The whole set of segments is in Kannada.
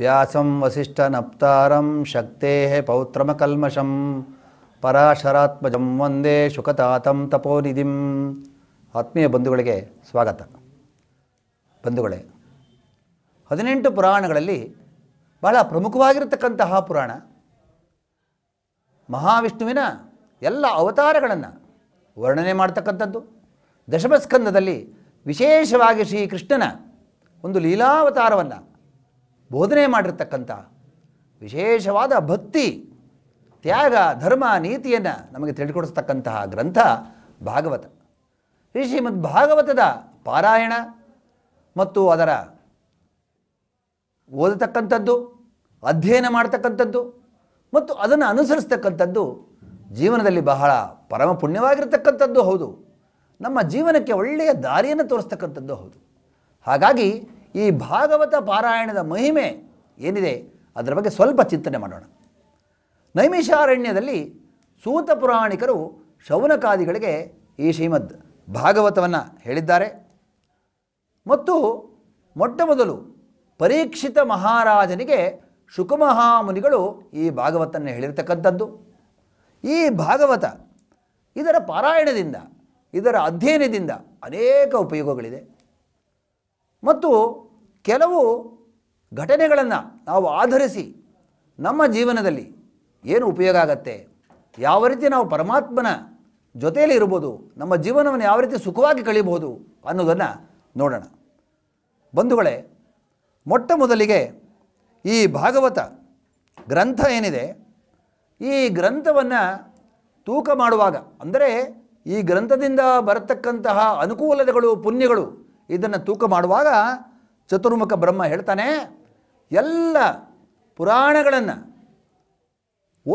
ವ್ಯಾಸಂ ವಸಿಷ್ಠನಪ್ತಾರಂ ಶಕ್ತೇ ಪೌತ್ರಮಕಲ್ಮಷಂ ಪರಾಶರಾತ್ಮಜಂ ವಂದೇ ಶುಕತಾತಂ ತಪೋನಿಧಿಂ ಆತ್ಮೀಯ ಬಂಧುಗಳಿಗೆ ಸ್ವಾಗತ ಬಂಧುಗಳೇ ಹದಿನೆಂಟು ಪುರಾಣಗಳಲ್ಲಿ ಬಹಳ ಪ್ರಮುಖವಾಗಿರತಕ್ಕಂತಹ ಪುರಾಣ ಮಹಾವಿಷ್ಣುವಿನ ಎಲ್ಲ ಅವತಾರಗಳನ್ನು ವರ್ಣನೆ ಮಾಡ್ತಕ್ಕಂಥದ್ದು ದಶಮಸ್ಕಂದದಲ್ಲಿ ವಿಶೇಷವಾಗಿ ಶ್ರೀಕೃಷ್ಣನ ಒಂದು ಲೀಲಾವತಾರವನ್ನು ಬೋಧನೆ ಮಾಡಿರ್ತಕ್ಕಂಥ ವಿಶೇಷವಾದ ಭಕ್ತಿ ತ್ಯಾಗ ಧರ್ಮ ನೀತಿಯನ್ನು ನಮಗೆ ತಿಳಿಕೊಡಿಸ್ತಕ್ಕಂತಹ ಗ್ರಂಥ ಭಾಗವತ ಈ ಶ್ರೀಮದ್ ಭಾಗವತದ ಪಾರಾಯಣ ಮತ್ತು ಅದರ ಓದತಕ್ಕಂಥದ್ದು ಅಧ್ಯಯನ ಮಾಡತಕ್ಕಂಥದ್ದು ಮತ್ತು ಅದನ್ನು ಅನುಸರಿಸ್ತಕ್ಕಂಥದ್ದು ಜೀವನದಲ್ಲಿ ಬಹಳ ಪರಮ ಪುಣ್ಯವಾಗಿರತಕ್ಕಂಥದ್ದು ಹೌದು ನಮ್ಮ ಜೀವನಕ್ಕೆ ಒಳ್ಳೆಯ ದಾರಿಯನ್ನು ತೋರಿಸ್ತಕ್ಕಂಥದ್ದು ಹೌದು ಹಾಗಾಗಿ ಈ ಭಾಗವತ ಪಾರಾಯಣದ ಮಹಿಮೆ ಏನಿದೆ ಅದರ ಬಗ್ಗೆ ಸ್ವಲ್ಪ ಚಿಂತನೆ ಮಾಡೋಣ ನೈಮಿಷಾರಣ್ಯದಲ್ಲಿ ಸೂತ ಪುರಾಣಿಕರು ಶೌನಕಾದಿಗಳಿಗೆ ಈ ಶ್ರೀಮದ್ ಭಾಗವತವನ್ನು ಹೇಳಿದ್ದಾರೆ ಮತ್ತು ಮೊಟ್ಟ ಮೊದಲು ಪರೀಕ್ಷಿತ ಮಹಾರಾಜನಿಗೆ ಶುಕಮಹಾಮುನಿಗಳು ಈ ಭಾಗವತನ್ನು ಹೇಳಿರ್ತಕ್ಕಂಥದ್ದು ಈ ಭಾಗವತ ಇದರ ಪಾರಾಯಣದಿಂದ ಇದರ ಅಧ್ಯಯನದಿಂದ ಅನೇಕ ಉಪಯೋಗಗಳಿದೆ ಮತ್ತು ಕೆಲವು ಘಟನೆಗಳನ್ನು ನಾವು ಆಧರಿಸಿ ನಮ್ಮ ಜೀವನದಲ್ಲಿ ಏನು ಉಪಯೋಗ ಆಗತ್ತೆ ಯಾವ ರೀತಿ ನಾವು ಪರಮಾತ್ಮನ ಜೊತೆಯಲ್ಲಿ ಇರ್ಬೋದು ನಮ್ಮ ಜೀವನವನ್ನು ಯಾವ ರೀತಿ ಸುಖವಾಗಿ ಕಳೀಬಹುದು ಅನ್ನೋದನ್ನು ನೋಡೋಣ ಬಂಧುಗಳೇ ಮೊಟ್ಟ ಮೊದಲಿಗೆ ಈ ಭಾಗವತ ಗ್ರಂಥ ಏನಿದೆ ಈ ಗ್ರಂಥವನ್ನು ತೂಕ ಮಾಡುವಾಗ ಅಂದರೆ ಈ ಗ್ರಂಥದಿಂದ ಬರತಕ್ಕಂತಹ ಅನುಕೂಲತೆಗಳು ಪುಣ್ಯಗಳು ಇದನ್ನು ತೂಕ ಮಾಡುವಾಗ ಚತುರ್ಮುಖ ಬ್ರಹ್ಮ ಹೇಳ್ತಾನೆ ಎಲ್ಲ ಪುರಾಣಗಳನ್ನು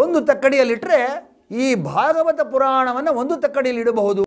ಒಂದು ತಕ್ಕಡಿಯಲ್ಲಿಟ್ಟರೆ ಈ ಭಾಗವತ ಪುರಾಣವನ್ನು ಒಂದು ತಕ್ಕಡಿಯಲ್ಲಿ ಇಡಬಹುದು